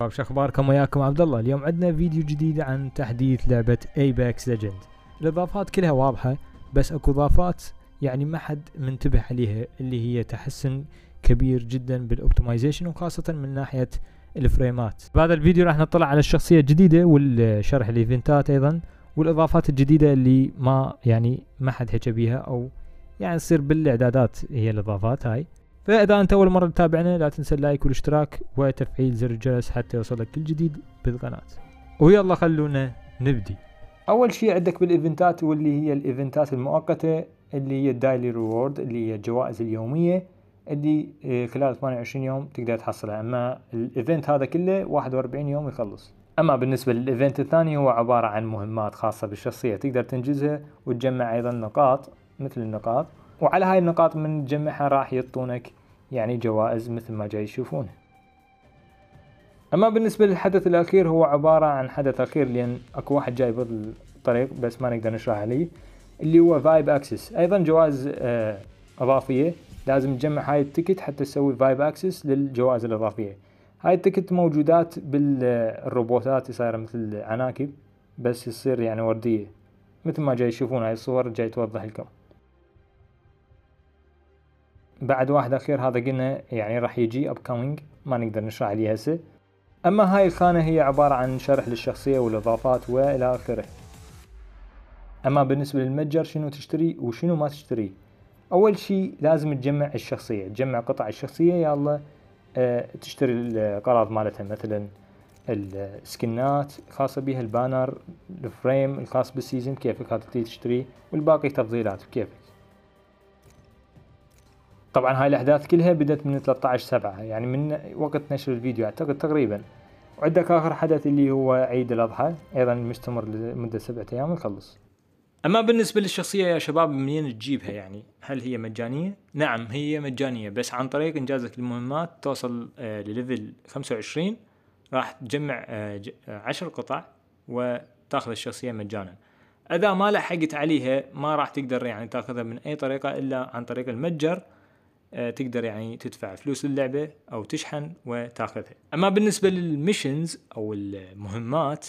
شباب شو اخباركم وياكم عبد الله اليوم عندنا فيديو جديد عن تحديث لعبه ايباكس ليجند الاضافات كلها واضحه بس اكو اضافات يعني ما حد منتبه عليها اللي هي تحسن كبير جدا بالاوبتمايزيشن وخاصه من ناحيه الفريمات بهذا الفيديو راح نطلع على الشخصيه الجديده والشرح الايفنتات ايضا والاضافات الجديده اللي ما يعني ما حد حكى بيها او يعني تصير بالاعدادات هي الاضافات هاي فإذا أنت أول مرة تتابعنا لا تنسى اللايك والاشتراك وتفعيل زر الجرس حتى يوصلك كل جديد بالقناة ويلا خلونا نبدي أول شيء عندك بالإيفنتات واللي هي الإيفنتات المؤقتة اللي هي الدايلي ريورد اللي هي الجوائز اليومية اللي آه، خلال 28 يوم تقدر تحصلها أما الإيفنت هذا كله 41 يوم يخلص أما بالنسبة للإيفنت الثاني هو عبارة عن مهمات خاصة بالشخصية تقدر تنجزها وتجمع أيضا نقاط مثل النقاط وعلى هاي النقاط من تجمعها راح يعطونك يعني جوائز مثل ما جاي يشوفونه اما بالنسبة للحدث الاخير هو عبارة عن حدث اخير لان اكو واحد جاي الطريق بس ما نقدر نشرح عليه اللي هو فايب اكسس ايضا جوائز آه، اضافية لازم تجمع هاي التكت حتى تسوي فايب اكسس للجوائز الاضافية هاي التكت موجودات بالروبوتات صايرة مثل عناكب بس يصير يعني وردية مثل ما جاي تشوفون هاي الصور جاي توضح لكم بعد واحد اخير هذا قلنا يعني راح يجي upcoming ما نقدر نشرح عليه هسه اما هاي الخانة هي عبارة عن شرح للشخصية والاضافات والى اخره اما بالنسبة للمتجر شنو تشتري وشنو ما تشتري اول شيء لازم تجمع الشخصية تجمع قطع الشخصية يلا أه تشتري الاغراض مالتها مثلا السكنات الخاصة بها البانر الفريم الخاص بالسيزون كيفك هذا تشتريه والباقي تفضيلات بكيفك طبعا هاي الأحداث كلها بدت من 13 سبعة يعني من وقت نشر الفيديو أعتقد تقريبا وعندك آخر حدث اللي هو عيد الأضحى أيضا مستمر لمدة سبعة أيام ويخلص أما بالنسبة للشخصية يا شباب منين تجيبها يعني هل هي مجانية؟ نعم هي مجانية بس عن طريق إنجازك المهمات توصل آه، لليفل 25 راح تجمع 10 آه، آه، قطع وتاخذ الشخصية مجانا إذا ما لحقت عليها ما راح تقدر يعني تاخذها من أي طريقة إلا عن طريق المتجر آه، تقدر يعني تدفع فلوس اللعبة أو تشحن وتاخذها أما بالنسبة للميشنز أو المهمات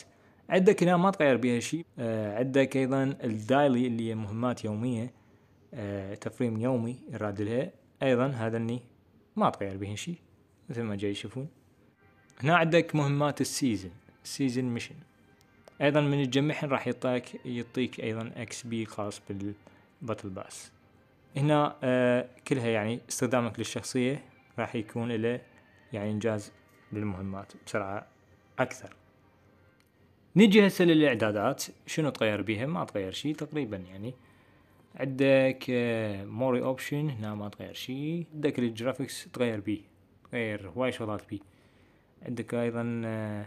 عندك هنا ما تغير بها شيء آه، عندك أيضا الدايلي اللي هي مهمات يومية آه، تفريم يومي يراد لها أيضا هذا اللي ما تغير به شيء مثل ما جاي يشوفون هنا عندك مهمات السيزن سيزن ميشن ايضا من تجمعهن راح يعطيك يعطيك ايضا اكس بي خاص بالباتل باس هنا آه، كلها يعني استخدامك للشخصية راح يكون له يعني إنجاز للمهمات بسرعة أكثر نجي هسه للإعدادات شنو تغير بيها ما تغير شي تقريبا يعني عندك آه، موري اوبشن هنا ما تغير شي عندك الجرافيكس تغير بيه تغير هواي شغلات بيه عندك ايضا آه،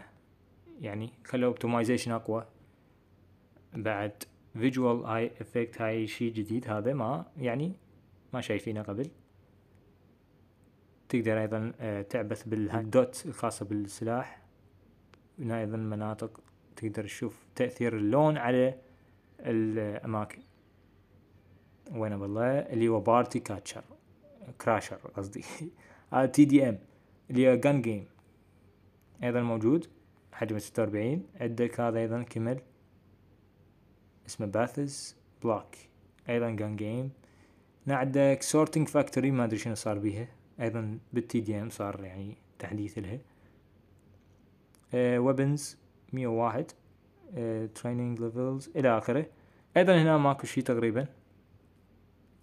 يعني خلو اوبتمايزيشن اقوى بعد فيجوال اي افكت هاي شيء جديد هذا ما يعني ما شايفينه قبل تقدر ايضا آه، تعبث بالدوت الخاصة بالسلاح هنا ايضا مناطق تقدر تشوف تأثير اللون على الاماكن وين والله اللي هو بارتي كاتشر كراشر قصدي هذا آه، تي دي ام اللي هو جان جيم ايضا موجود حجمه ستة وأربعين عندك هذا ايضا كمل اسمه باثز بلوك ايضا جان جيم عندك سورتنج فاكتوري ما ادري شنو صار بيها ايضا بالتي دي ام صار يعني تحديث لها ويبنز آه، مية واحد تريننج آه، ليفلز الى اخره ايضا هنا ماكو شي تقريبا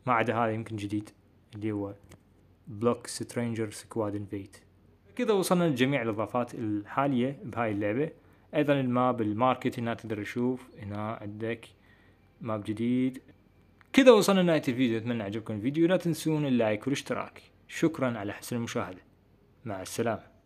ما عدا هذا يمكن جديد اللي هو بلوك سترينجر سكواد انفيت كذا وصلنا لجميع الاضافات الحاليه بهاي اللعبه ايضا الماب الماركت هنا تقدر تشوف هنا عندك ماب جديد كذا وصلنا لنهاية الفيديو أتمنى عجبكم الفيديو لا تنسون اللايك والاشتراك شكرا على حسن المشاهدة مع السلامة